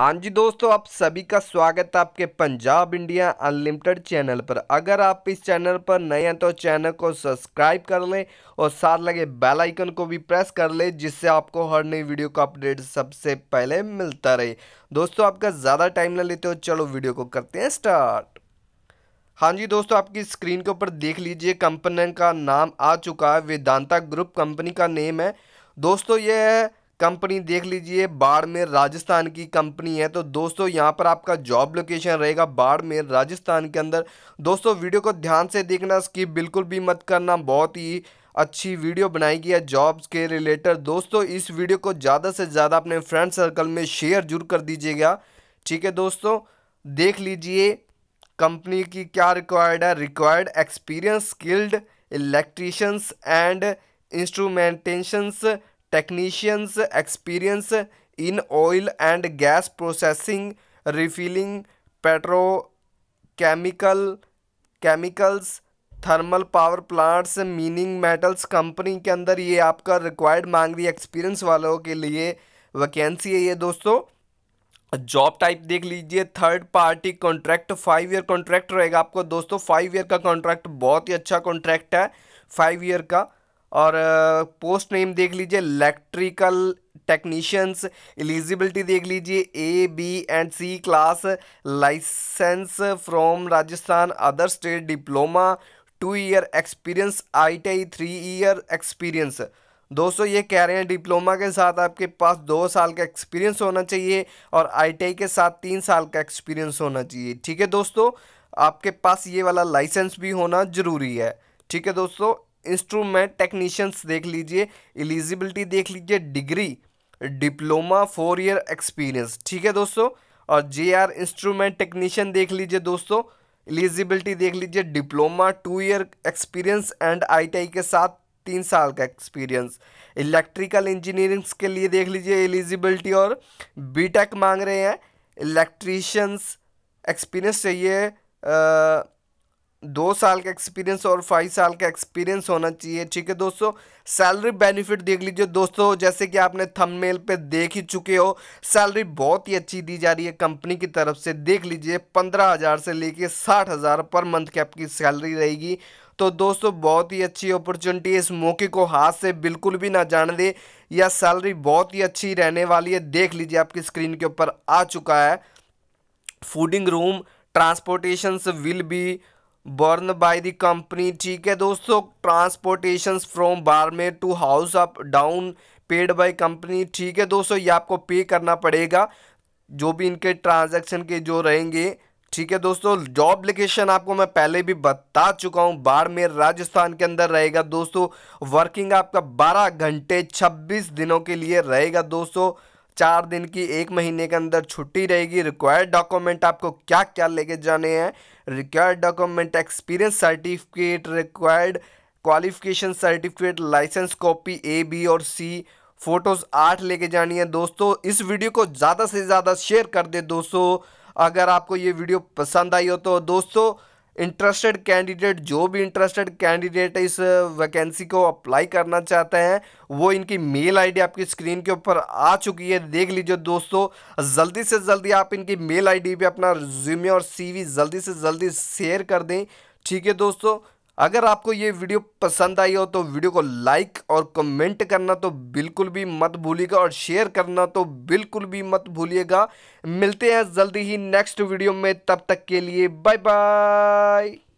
हाँ जी दोस्तों आप सभी का स्वागत है आपके पंजाब इंडिया अनलिमिटेड चैनल पर अगर आप इस चैनल पर नए हैं तो चैनल को सब्सक्राइब कर लें और साथ लगे बेल आइकन को भी प्रेस कर लें जिससे आपको हर नई वीडियो का अपडेट सबसे पहले मिलता रहे दोस्तों आपका ज़्यादा टाइम ना लेते हो चलो वीडियो को करते हैं स्टार्ट हाँ जी दोस्तों आपकी स्क्रीन के ऊपर देख लीजिए कंपनी का नाम आ चुका है वेदांता ग्रुप कंपनी का नेम है दोस्तों ये है कंपनी देख लीजिए बाड़मेर राजस्थान की कंपनी है तो दोस्तों यहाँ पर आपका जॉब लोकेशन रहेगा बाड़मेर राजस्थान के अंदर दोस्तों वीडियो को ध्यान से देखना स्किप बिल्कुल भी मत करना बहुत ही अच्छी वीडियो बनाई गई है जॉब्स के रिलेटेड दोस्तों इस वीडियो को ज़्यादा से ज़्यादा अपने फ्रेंड सर्कल में शेयर जरूर कर दीजिएगा ठीक है दोस्तों देख लीजिए कंपनी की क्या रिक्वायर्ड है required experience skilled electricians and instrumentations experience in oil and gas processing refilling petro chemical chemicals thermal power plants meaning metals company के अंदर ये आपका रिक्वायर्ड मांग रही है एक्सपीरियंस वालों के लिए वैकेंसी है ये दोस्तों जॉब टाइप देख लीजिए third party contract five year contract रहेगा आपको दोस्तों फाइव ईयर का कॉन्ट्रैक्ट बहुत ही अच्छा कॉन्ट्रैक्ट है फाइव ईयर का और पोस्ट नेम देख लीजिए इलेक्ट्रिकल टेक्नीशियंस एलिजिबिलिटी देख लीजिए A B and C class license from Rajasthan other state diploma two year experience I T three year experience दोस्तों ये कह रहे हैं डिप्लोमा के साथ आपके पास दो साल का एक्सपीरियंस होना चाहिए और आईटीआई के साथ तीन साल का एक्सपीरियंस होना चाहिए ठीक है दोस्तों आपके पास ये वाला लाइसेंस भी होना ज़रूरी है ठीक है दोस्तों इंस्ट्रूमेंट टेक्नीशियंस देख लीजिए एलिजिबिलिटी देख लीजिए degree diploma four year experience ठीक है दोस्तों और जे आर इंस्ट्रूमेंट टेक्नीशियन देख लीजिए दोस्तों एलिजिबिलिटी देख लीजिए diploma two year experience and ITI के साथ तीन साल का एक्सपीरियंस इलेक्ट्रिकल इंजीनियरिंग्स के लिए देख लीजिए एलिजिबिलिटी और टेक मांग रहे हैं इलेक्ट्रीशियंस एक्सपीरियंस चाहिए दो साल का एक्सपीरियंस और फाइव साल का एक्सपीरियंस होना चाहिए ठीक है दोस्तों सैलरी बेनिफिट देख लीजिए दोस्तों जैसे कि आपने थंबनेल पे देख ही चुके हो सैलरी बहुत ही अच्छी दी जा रही है कंपनी की तरफ से देख लीजिए पंद्रह हज़ार से लेके साठ हज़ार पर मंथ की आपकी सैलरी रहेगी तो दोस्तों बहुत ही अच्छी अपॉर्चुनिटी है इस मौके को हाथ से बिल्कुल भी ना जान दे या सैलरी बहुत ही अच्छी रहने वाली है देख लीजिए आपकी स्क्रीन के ऊपर आ चुका है fooding room transportation will be borne by the company ठीक है दोस्तों transportation from Barmer to house up down paid by company ठीक है दोस्तों ये आपको पे करना पड़ेगा जो भी इनके ट्रांजैक्शन के जो रहेंगे ठीक है दोस्तों जॉब लोकेशन आपको मैं पहले भी बता चुका हूँ बाड़मेर राजस्थान के अंदर रहेगा दोस्तों वर्किंग आपका 12 घंटे 26 दिनों के लिए रहेगा दोस्तों चार दिन की एक महीने के अंदर छुट्टी रहेगी रिक्वायर्ड डॉक्यूमेंट आपको क्या क्या लेके जाने हैं required document experience certificate required qualification certificate license copy A B और सी फ़ोटोज़ आठ लेके जानी है दोस्तों इस वीडियो को ज़्यादा से ज़्यादा शेयर कर दे दोस्तों अगर आपको ये वीडियो पसंद आई हो तो दोस्तों इंटरेस्टेड कैंडिडेट जो भी इंटरेस्टेड कैंडिडेट इस वैकेंसी को अप्लाई करना चाहते हैं वो इनकी मेल आईडी आपकी स्क्रीन के ऊपर आ चुकी है देख लीजिए दोस्तों जल्दी से जल्दी आप इनकी मेल आईडी पे अपना रिज्यूमे और सीवी जल्दी से जल्दी शेयर कर दें ठीक है दोस्तों अगर आपको ये वीडियो पसंद आई हो तो वीडियो को लाइक और कमेंट करना तो बिल्कुल भी मत भूलिएगा और शेयर करना तो बिल्कुल भी मत भूलिएगा मिलते हैं जल्दी ही नेक्स्ट वीडियो में तब तक के लिए बाय बाय